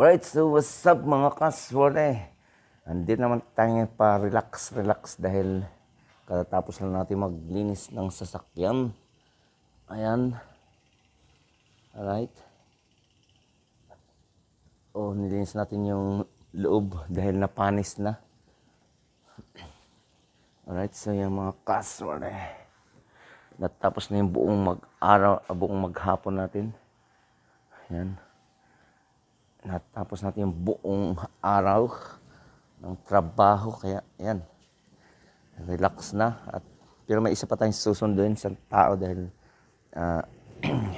Alright, so what's up mga kaswore? Hindi naman tayo pa relax, relax dahil katatapos lang natin maglinis ng sasakyan. Ayan. Alright. Oh, nilinis natin yung loob dahil napanis na. Alright, so yung mga kaswore. Natapos na yung buong mag-araw, ah, buong maghapon natin. Ayan natapos natin yung buong araw ng trabaho kaya yan relax na at pero may isa pa tayong susunduin sa tao dahil uh,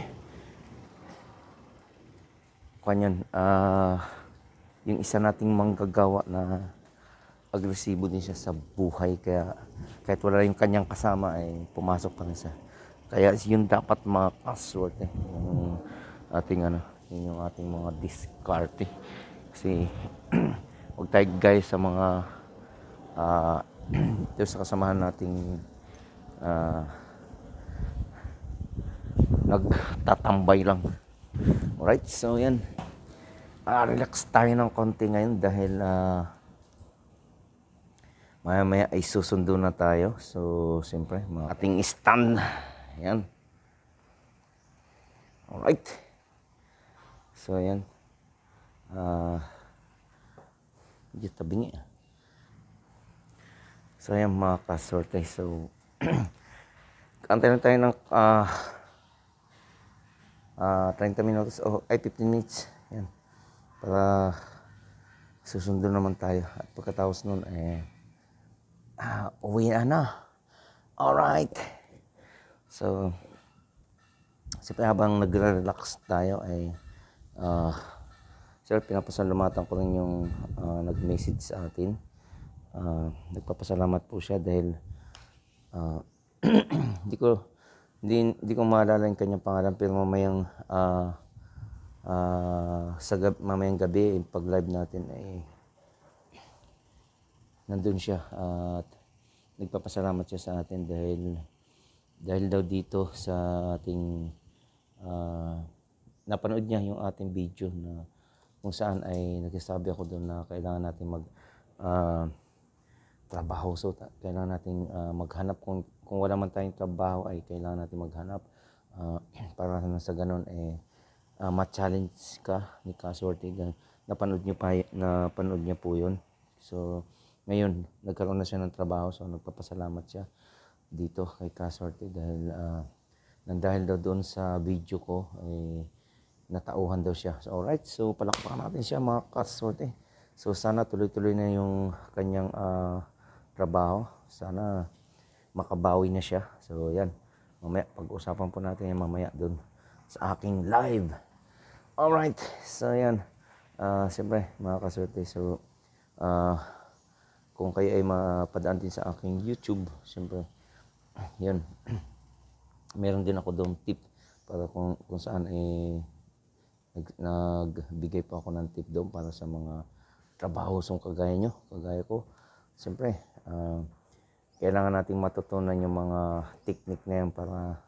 kwan yun uh, yung isa nating manggagawa na agresibo din siya sa buhay kaya kahit wala yung kanyang kasama ay eh, pumasok pa rin siya kaya yun dapat mga password eh, yung ating ano natin yung ating mga discarte kasi huwag tayo guys sa mga uh, ah, ito sa kasamahan nating uh, nagtatambay lang alright so yan uh, relax tayo ng konti ngayon dahil uh, maya maya ay susundo na tayo so siyempre mga ating stand yan alright So ayan. Ah uh, dito bingi. So ayan mga kasorte. So antay tayo ng ah uh, ah, uh, 30 minutes o oh, ay 15 minutes. Ayan. Para susundo naman tayo. At pagkatapos noon eh uh, uwi na na. right. So, siyempre habang nagre-relax tayo ay eh, Uh, sir, pinapasalamatan ko rin yung uh, nag-message sa atin. Uh, nagpapasalamat po siya dahil uh, hindi ko hindi, di ko maalala yung kanyang pangalan pero mamayang uh, uh, sa gab, mamayang gabi yung pag live natin ay eh, nandun siya at nagpapasalamat siya sa atin dahil dahil daw dito sa ating uh, napanood niya yung ating video na kung saan ay nagsasabi ako doon na kailangan natin mag uh, trabaho. So, ta- kailangan natin uh, ah, maghanap. Kung, kung wala man tayong trabaho, ay kailangan natin maghanap. Uh, para na sa ganun, eh, uh, ma-challenge ka ni Cass Napanood niyo, pa, napanood niya po yun. So, ngayon, nagkaroon na siya ng trabaho. So, nagpapasalamat siya dito kay Cass dahil, uh, nang dahil daw doon sa video ko, eh, natauhan daw siya. So, alright, so palakpakan natin siya mga kaswerte. So, sana tuloy-tuloy na yung kanyang uh, trabaho. Sana makabawi na siya. So, yan. Mamaya, pag-usapan po natin yan mamaya dun sa aking live. Alright, so yan. Uh, Siyempre, mga kaswerte, so uh, kung kayo ay mapadaan din sa aking YouTube, siyempre, yun. Meron din ako doon tip para kung, kung saan eh, nag, nagbigay po ako ng tip doon para sa mga trabaho sa kagaya nyo, kagaya ko. Siyempre, uh, kailangan nating matutunan yung mga technique na yan para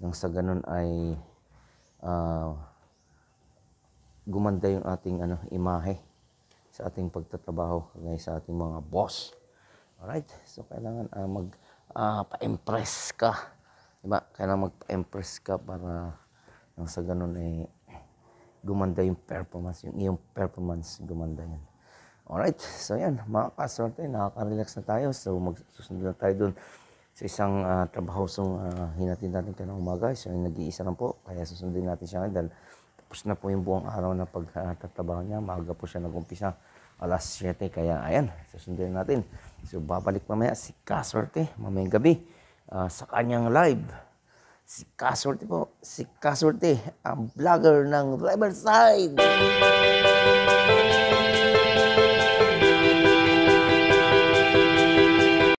nang sa ganun ay uh, gumanda yung ating ano, imahe sa ating pagtatrabaho kagaya sa ating mga boss. Alright? So, kailangan uh, mag uh, pa-impress ka. Diba? Kailangan mag impress ka para nang sa ganun ay gumanda yung performance, yung iyong performance, gumanda yan. Alright, so yan, mga kaswerte, nakaka-relax na tayo. So, magsusunod na tayo dun sa isang uh, trabahosong uh, hinatid natin kanang umaga. So, nag-iisa lang po, kaya susundin natin siya dahil tapos na po yung buong araw na pagtatrabaho ah, niya. Maaga po siya nag-umpisa, alas 7. Kaya, ayan, susundin natin. So, babalik mamaya si Kaswerte, mamayang gabi, uh, sa kanyang live. Si Kasorte po, si Kasorte, ang vlogger ng Riverside. Side!